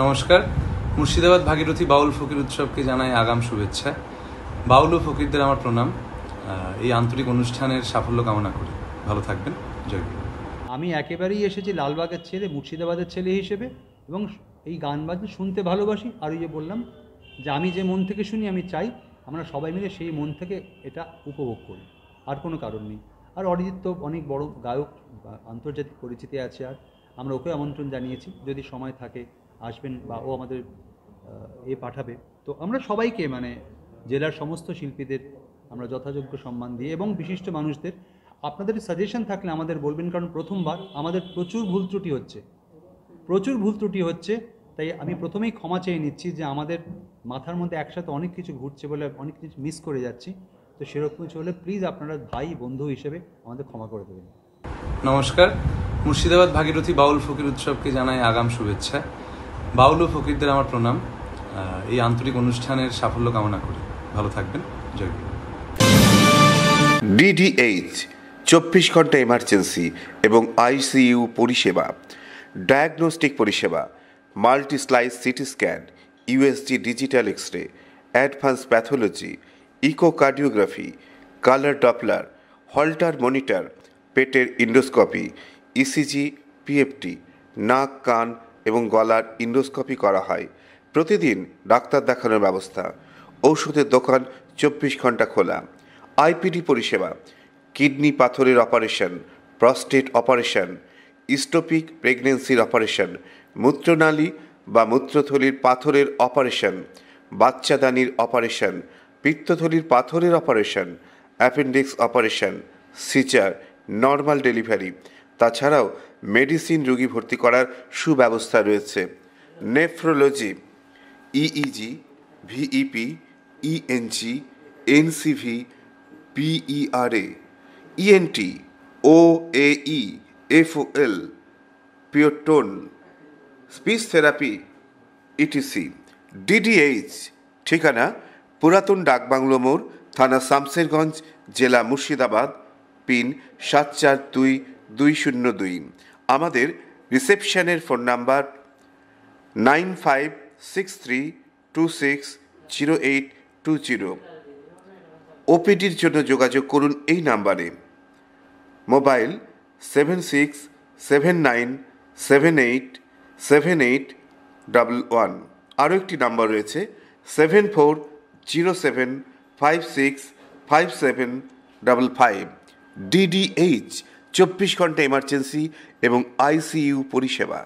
নমস্কার মুর্শিদাবাদ ভাগীরথী বাউল ফকির উৎসবকে জানাই আগাম শুভেচ্ছা বাউল ও ফকিরদের আমার প্রণাম এই আন্তরিক অনুষ্ঠানের সাফল্য কামনা করি ভালো থাকবেন জয় আমি একেবারেই এসেছি লালবাগের ছেলে মুর্শিদাবাদের ছেলে হিসেবে এবং এই গান বাজনা শুনতে ভালোবাসি আর ওই যে বললাম যে আমি যে মন থেকে শুনি আমি চাই আমরা সবাই মিলে সেই মন থেকে এটা উপভোগ করি আর কোনো কারণ নেই আর অরিজিৎ তো অনেক বড় গায়ক আন্তর্জাতিক পরিচিতি আছে আর আমরা ওকে আমন্ত্রণ জানিয়েছি যদি সময় থাকে আসবেন বা ও আমাদের এ পাঠাবে তো আমরা সবাইকে মানে জেলার সমস্ত শিল্পীদের আমরা যথাযোগ্য সম্মান দিই এবং বিশিষ্ট মানুষদের আপনাদের সাজেশন থাকলে আমাদের বলবেন কারণ প্রথমবার আমাদের প্রচুর ভুল ত্রুটি হচ্ছে প্রচুর ভুল ত্রুটি হচ্ছে তাই আমি প্রথমেই ক্ষমা চেয়ে নিচ্ছি যে আমাদের মাথার মধ্যে একসাথে অনেক কিছু ঘুরছে বলে অনেক কিছু মিস করে যাচ্ছি তো সেরকম কিছু হলে প্লিজ আপনারা ভাই বন্ধু হিসেবে আমাদের ক্ষমা করে দেবেন নমস্কার মুর্শিদাবাদ ভাগীরথী বাউল ফকির উৎসবকে জানাই আগাম শুভেচ্ছা বাউল ফকিরদের আমার প্রণাম এই আন্তরিক অনুষ্ঠানের সাফল্য কামনা করি ভালো থাকবেন জয় ডিডিএইচ চব্বিশ ঘন্টা এমার্জেন্সি এবং আইসিইউ পরিষেবা ডায়াগনস্টিক পরিষেবা multi slice CT scan USG digital X ray advance pathology echocardiography colour Doppler Holter monitor পেটের ইন্ডোস্কোপি ইসিজি পিএফটি নাক কান এবং গলার ইন্ডোস্কোপি করা হয় প্রতিদিন ডাক্তার দেখানোর ব্যবস্থা ঔষধের দোকান চব্বিশ ঘন্টা খোলা আইপিডি পরিষেবা কিডনি পাথরের অপারেশন প্রস্টেট অপারেশন ইস্টোপিক প্রেগনেন্সির অপারেশন মূত্রনালী বা মূত্রথলির পাথরের অপারেশন বাচ্চাদানির অপারেশন পিত্তথলির পাথরের অপারেশন অ্যাপেন্ডিক্স অপারেশন সিচার নর্মাল ডেলিভারি তাছাড়াও মেডিসিন রোগী ভর্তি করার সুব্যবস্থা রয়েছে nephrology EEG VEP ENG NCV PERA ENT ও এই এফওএল পিওটোন স্পিচ থেরাপি ইটিসি ডিডিএইচ ঠিকানা পুরাতন ডাকবাংলো মোড় থানা শামসেরগঞ্জ জেলা মুর্শিদাবাদ পিন সাত চার দুই দুই শূন্য দুই আমাদের রিসেপশনের phone number nine five six three two six zero eight two zero ওপিডির জন্য যোগাযোগ করুন এই নাম্বারে mobile seven six seven nine seven eight seven eight double one আরও একটি নাম্বার রয়েছে seven four zero seven five six five seven double five DDH চব্বিশ ঘন্টা এমার্জেন্সি এবং আইসিইউ পরিষেবা